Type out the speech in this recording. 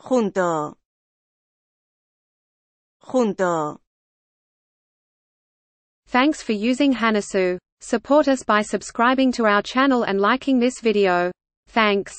junto, junto. Thanks for using Hanasu. Support us by subscribing to our channel and liking this video. Thanks.